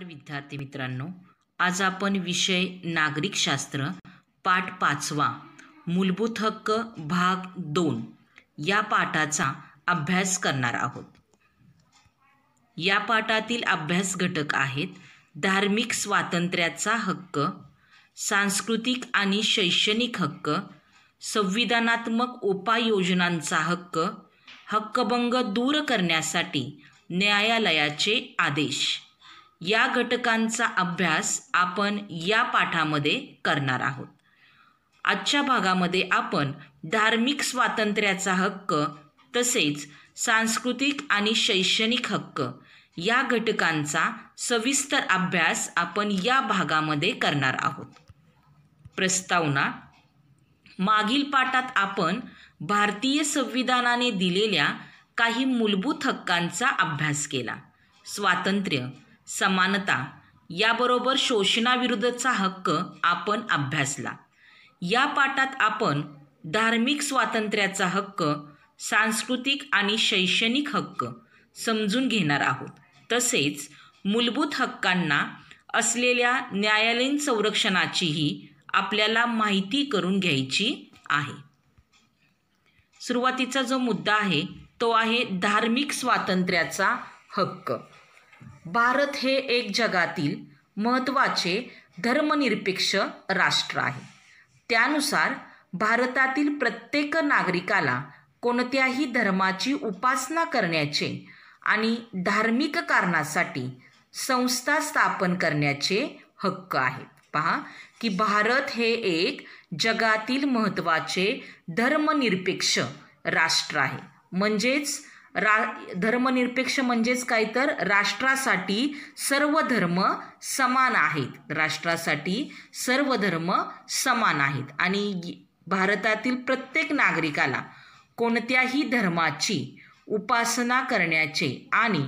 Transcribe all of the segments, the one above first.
नमस्कार विद्यार्थी मित्रांनो आज आपण विषय नागरिकशास्त्र पाठ पाचवा मूलभूत हक्क भाग दोन या पाठाचा अभ्यास करणार आहोत या पाठातील अभ्यास घटक आहेत धार्मिक स्वातंत्र्याचा हक्क सांस्कृतिक आणि शैक्षणिक हक्क संविधानात्मक उपाययोजनांचा हक्क हक्कभंग दूर करण्यासाठी न्यायालयाचे आदेश या घटकांचा अभ्यास आपण या पाठामध्ये करणार आहोत आजच्या भागामध्ये आपण धार्मिक स्वातंत्र्याचा हक्क तसेच सांस्कृतिक आणि शैक्षणिक हक्क या घटकांचा सविस्तर अभ्यास आपण या भागामध्ये करणार आहोत प्रस्तावना मागील पाठात आपण भारतीय संविधानाने दिलेल्या काही मूलभूत हक्कांचा अभ्यास केला स्वातंत्र्य समानता याबरोबर शोषणाविरुद्धचा हक्क आपण अभ्यासला या पाठात आपण धार्मिक स्वातंत्र्याचा हक्क सांस्कृतिक आणि शैक्षणिक हक्क समजून घेणार आहोत तसेच मूलभूत हक्कांना असलेल्या न्यायालयीन संरक्षणाचीही आपल्याला माहिती करून घ्यायची आहे सुरुवातीचा जो मुद्दा आहे तो आहे धार्मिक स्वातंत्र्याचा हक्क भारत हे एक जगातील महत्त्वाचे धर्मनिरपेक्ष राष्ट्र आहे त्यानुसार भारतातील प्रत्येक नागरिकाला कोणत्याही धर्माची उपासना करण्याचे आणि धार्मिक कारणासाठी संस्था स्थापन करण्याचे हक्क आहेत पहा की भारत हे एक जगातील महत्त्वाचे धर्मनिरपेक्ष राष्ट्र आहे म्हणजेच रा धर्मनिरपेक्ष म्हणजेच काय तर राष्ट्रासाठी सर्व धर्म समान आहेत राष्ट्रासाठी सर्व धर्म समान आहेत आणि भारतातील प्रत्येक नागरिकाला कोणत्याही धर्माची उपासना करण्याचे आणि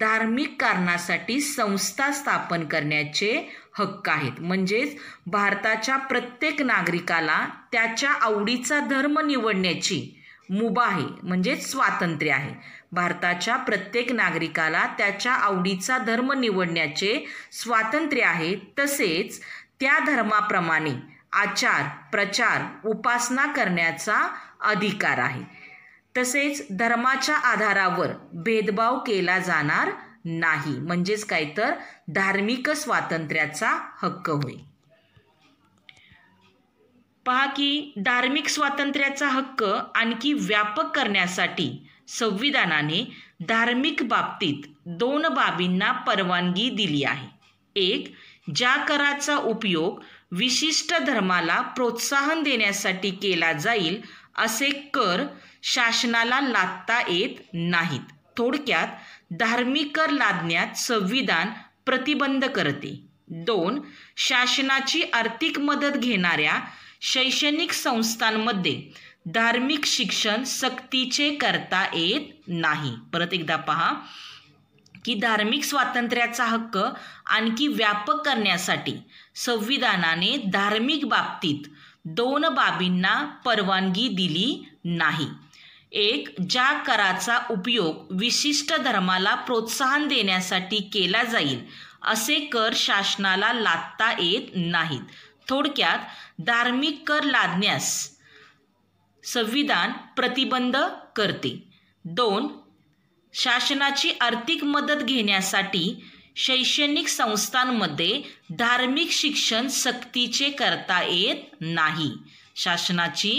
धार्मिक कारणासाठी संस्था स्थापन करण्याचे हक्क आहेत म्हणजेच भारताच्या प्रत्येक नागरिकाला त्याच्या आवडीचा धर्म निवडण्याची मुभा आहे म्हणजेच स्वातंत्र्य आहे भारताच्या प्रत्येक नागरिकाला त्याच्या आवडीचा धर्म निवडण्याचे स्वातंत्र्य आहे तसेच त्या धर्माप्रमाणे आचार प्रचार उपासना करण्याचा अधिकार आहे तसेच धर्माच्या आधारावर भेदभाव केला जाणार नाही म्हणजेच काय तर धार्मिक स्वातंत्र्याचा हक्क होय पहा की धार्मिक स्वातंत्र्याचा हक्क आणखी व्यापक करण्यासाठी संविधानाने धार्मिक बाबतीत दोन बाबींना परवानगी दिली आहे एक ज्या कराचा उपयोग विशिष्ट धर्माला प्रोत्साहन देण्यासाठी केला जाईल असे कर शासनाला लादता येत नाहीत थोडक्यात धार्मिक कर लादण्यात संविधान प्रतिबंध करते दोन शासनाची आर्थिक मदत घेणाऱ्या शैक्षणिक संस्थांमध्ये धार्मिक शिक्षण सक्तीचे करता येत नाही परत एकदा पहा की धार्मिक स्वातंत्र्याचा हक्क आणखी व्यापक करण्यासाठी संविधानाने धार्मिक बाबतीत दोन बाबींना परवानगी दिली नाही एक ज्या कराचा उपयोग विशिष्ट धर्माला प्रोत्साहन देण्यासाठी केला जाईल असे कर शासनाला लादता येत नाहीत थोडक्यात धार्मिक कर लादण्यास संविधान प्रतिबंध करते दोन शासनाची आर्थिक मदत घेण्यासाठी शैक्षणिक संस्थांमध्ये धार्मिक शिक्षण सक्तीचे करता येत नाही शासनाची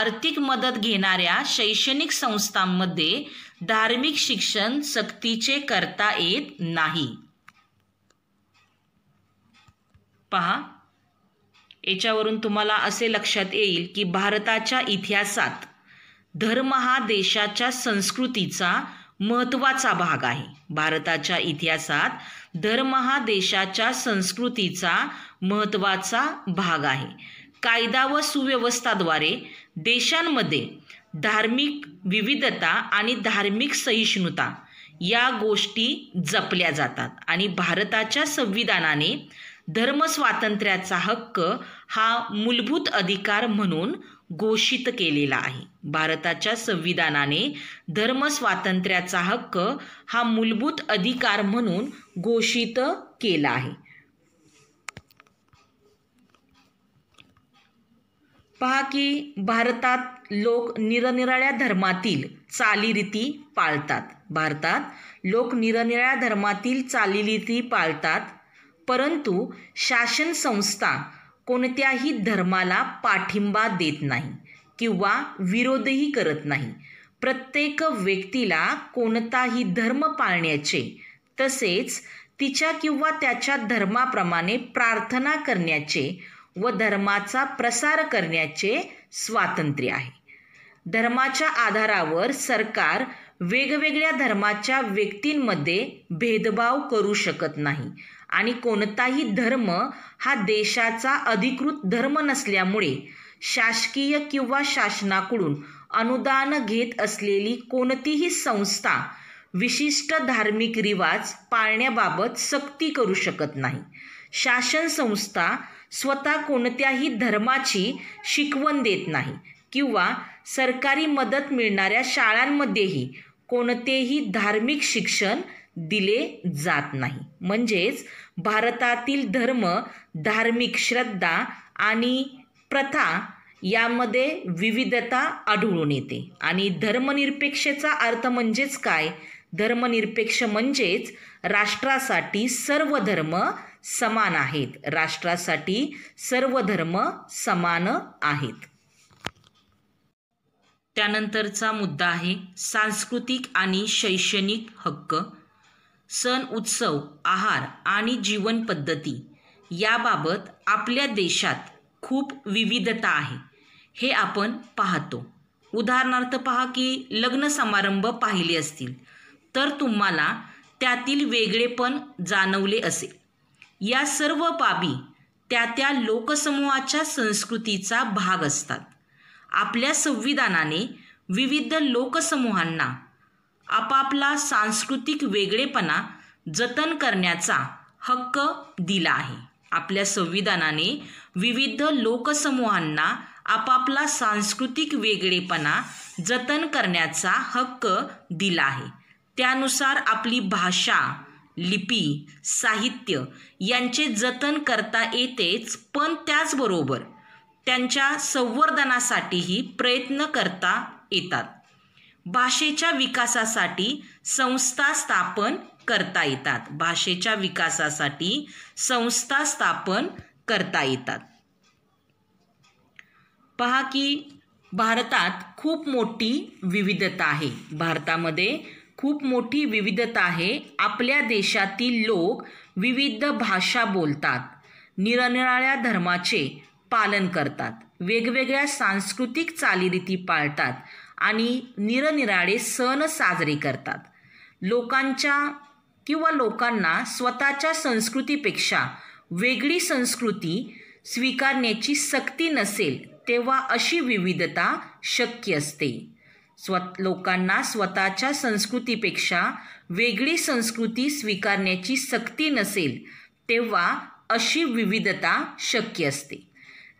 आर्थिक मदत घेणाऱ्या शैक्षणिक संस्थांमध्ये धार्मिक शिक्षण सक्तीचे करता येत नाही पहा याच्यावरून तुम्हाला असे लक्षात येईल की भारताच्या इतिहासात धर्म हा देशाच्या संस्कृतीचा महत्त्वाचा भाग आहे भारताच्या इतिहासात धर्म हा देशाच्या संस्कृतीचा महत्त्वाचा भाग आहे कायदा व सुव्यवस्थाद्वारे देशांमध्ये धार्मिक विविधता आणि धार्मिक सहिष्णुता या गोष्टी जपल्या जातात आणि भारताच्या संविधानाने धर्मस्वातंत्र्याचा हक्क हा मूलभूत अधिकार म्हणून घोषित केलेला आहे भारताच्या संविधानाने धर्मस्वातंत्र्याचा हक्क हा मूलभूत अधिकार म्हणून घोषित केला आहे पहा की भारतात लोक निरनिराळ्या धर्मातील चालीरीती पाळतात भारतात लोक निरनिराळ्या धर्मातील चालीरीती पाळतात परंतु शासन संस्था कोणत्याही धर्माला पाठिंबा देत नाही किंवा विरोधही करत नाही प्रत्येक व्यक्तीला कोणताही धर्म पाळण्याचे तसेच तिच्या किंवा त्याच्या धर्माप्रमाणे प्रार्थना करण्याचे व धर्माचा प्रसार करण्याचे स्वातंत्र्य आहे धर्माच्या आधारावर सरकार वेगवेगळ्या धर्माच्या व्यक्तींमध्ये भेदभाव करू शकत नाही आणि कोणताही धर्म हा देशाचा अधिकृत धर्म नसल्यामुळे शासकीय किंवा शासनाकडून अनुदान घेत असलेली कोणतीही संस्था विशिष्ट धार्मिक रिवाज पाळण्याबाबत सक्ती करू शकत नाही शासन संस्था स्वतः कोणत्याही धर्माची शिकवण देत नाही किंवा सरकारी मदत मिळणाऱ्या शाळांमध्येही कोणतेही धार्मिक शिक्षण दिले जात नाही म्हणजेच भारतातील धर्म धार्मिक श्रद्धा आणि प्रथा यामध्ये विविधता आढळून येते आणि धर्मनिरपेक्षेचा अर्थ म्हणजेच काय धर्मनिरपेक्ष म्हणजेच राष्ट्रासाठी सर्व धर्म समान आहेत राष्ट्रासाठी सर्व धर्म समान आहेत त्यानंतरचा मुद्दा आहे सांस्कृतिक आणि शैक्षणिक हक्क सण उत्सव आहार आणि जीवनपद्धती याबाबत आपल्या देशात खूप विविधता आहे हे आपण पाहतो उदाहरणार्थ पहा की लग्न समारंभ पाहिले असतील तर तुम्हाला त्यातील वेगळेपण जाणवले असेल या सर्व बाबी त्या त्या लोकसमूहाच्या संस्कृतीचा भाग असतात आपल्या संविधानाने विविध लोकसमूहांना आपापला सांस्कृतिक वेगळेपणा जतन करण्याचा हक्क दिला आहे आपल्या संविधानाने विविध लोकसमूहांना आपापला सांस्कृतिक वेगळेपणा जतन करण्याचा हक्क दिला आहे त्यानुसार आपली भाषा लिपी साहित्य यांचे जतन करता येतेच पण त्याचबरोबर त्यांच्या संवर्धनासाठीही प्रयत्न करता येतात भाषेच्या विकासासाठी संस्था स्थापन करता येतात भाषेच्या विकासासाठी संस्था स्थापन करता येतात पहा की भारतात खूप मोठी विविधता आहे भारतामध्ये खूप मोठी विविधता आहे आपल्या देशातील लोक विविध भाषा बोलतात निरनिराळ्या धर्माचे पालन करतात वेगवेगळ्या सांस्कृतिक चालीरीती पाळतात आणि निरनिराळे सण साजरे करतात लोकांच्या किंवा लोकांना स्वतःच्या संस्कृतीपेक्षा वेगळी संस्कृती स्वीकारण्याची सक्ती नसेल तेव्हा अशी विविधता शक्य असते स्व लोकांना स्वतःच्या संस्कृतीपेक्षा वेगळी संस्कृती स्वीकारण्याची सक्ती नसेल तेव्हा अशी विविधता शक्य असते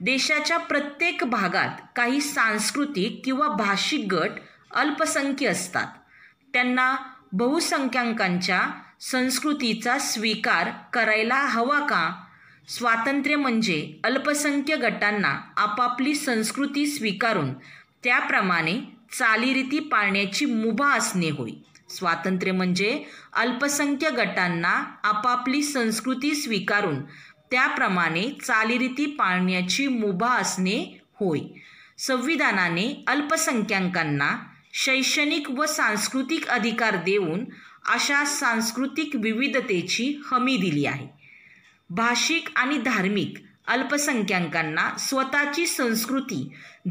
देशाच्या प्रत्येक भागात काही सांस्कृतिक किंवा भाषिक गट अल्पसंख्य असतात त्यांना बहुसंख्यांकांच्या संस्कृतीचा स्वीकार करायला हवा का स्वातंत्र्य म्हणजे अल्पसंख्य गटांना आपापली संस्कृती स्वीकारून त्याप्रमाणे चालीरीती पाळण्याची मुभा असणे होय स्वातंत्र्य म्हणजे अल्पसंख्य गटांना आपापली संस्कृती स्वीकारून त्याप्रमाणे चालीरीती पाळण्याची मुभा असणे होय संविधानाने अल्पसंख्याकांना शैक्षणिक व सांस्कृतिक अधिकार देऊन अशा सांस्कृतिक विविधतेची हमी दिली आहे भाषिक आणि धार्मिक अल्पसंख्याकांना स्वतःची संस्कृती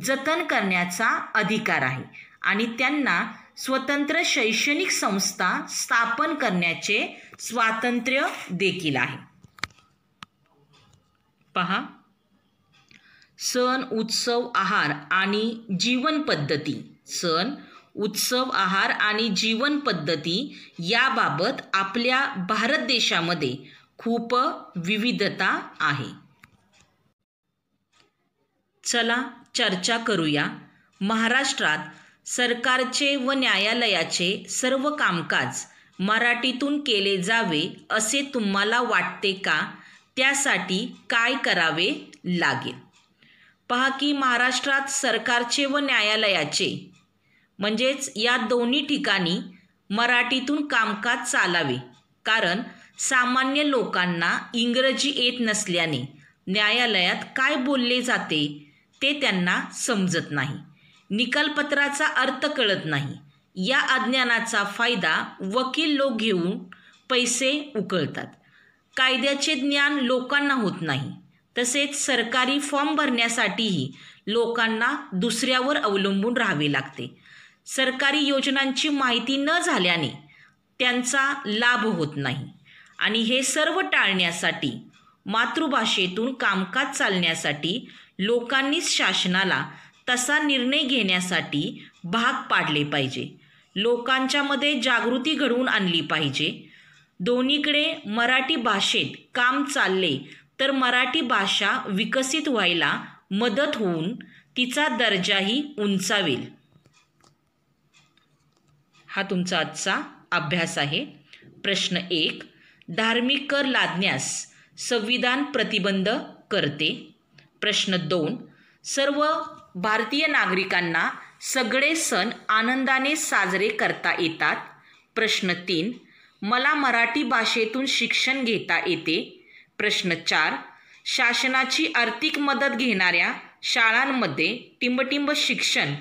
जतन करण्याचा अधिकार आहे आणि त्यांना स्वतंत्र शैक्षणिक संस्था स्थापन करण्याचे स्वातंत्र्य देखील आहे पहा सण उत्सव आहार आणि जीवन पद्धती सण उत्सव आहार आणि जीवन जीवनपद्धती याबाबत आपल्या भारत देशामध्ये खूप विविधता आहे चला चर्चा करूया महाराष्ट्रात सरकारचे व न्यायालयाचे सर्व कामकाज मराठीतून केले जावे असे तुम्हाला वाटते का त्यासाठी काय करावे लागेल पहा की महाराष्ट्रात सरकारचे व न्यायालयाचे म्हणजेच या दोन्ही ठिकाणी मराठीतून कामकाज चालावे कारण सामान्य लोकांना इंग्रजी येत नसल्याने न्यायालयात काय बोलले जाते ते त्यांना समजत नाही निकालपत्राचा अर्थ कळत नाही या अज्ञानाचा फायदा वकील लोक घेऊन पैसे उकळतात कायद्याचे ज्ञान लोकांना होत नाही तसेच सरकारी फॉर्म भरण्यासाठीही लोकांना दुसऱ्यावर अवलंबून राहावे लागते सरकारी योजनांची माहिती न झाल्याने त्यांचा लाभ होत नाही आणि हे सर्व टाळण्यासाठी मातृभाषेतून कामकाज चालण्यासाठी लोकांनीच शासनाला तसा निर्णय घेण्यासाठी भाग पाडले पाहिजे लोकांच्यामध्ये जागृती घडवून आणली पाहिजे दोन्हीकडे मराठी भाषेत काम चालले तर मराठी भाषा विकसित व्हायला मदत होऊन तिचा दर्जाही उंचावेल हा तुमचा आजचा अभ्यास आहे प्रश्न एक धार्मिक कर लादण्यास संविधान प्रतिबंध करते प्रश्न दोन सर्व भारतीय नागरिकांना सगळे सण आनंदाने साजरे करता येतात प्रश्न तीन मला मराठी भाषेतून शिक्षण घेता येते प्रश्न चार शासनाची आर्थिक मदत घेणाऱ्या शाळांमध्ये टिंबटिंब शिक्षण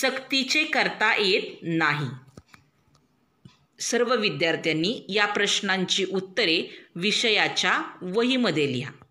सक्तीचे करता येत नाही सर्व विद्यार्थ्यांनी या प्रश्नांची उत्तरे विषयाच्या वहीमध्ये लिहा